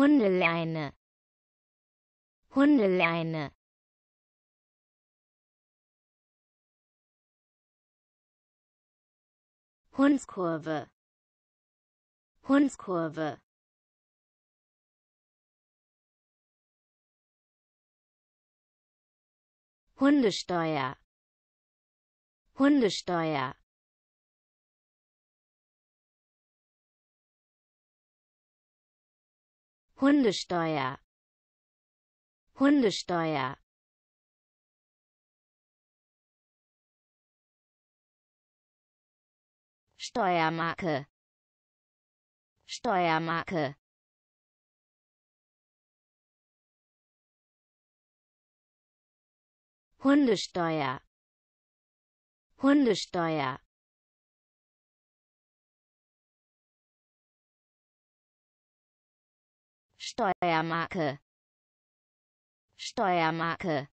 Hundeleine Hundeleine Hundskurve Hundskurve Hundesteuer Hundesteuer Hundesteuer Hundesteuer Steuermarke Steuermarke Hundesteuer Hundesteuer Steuermarke Steuermarke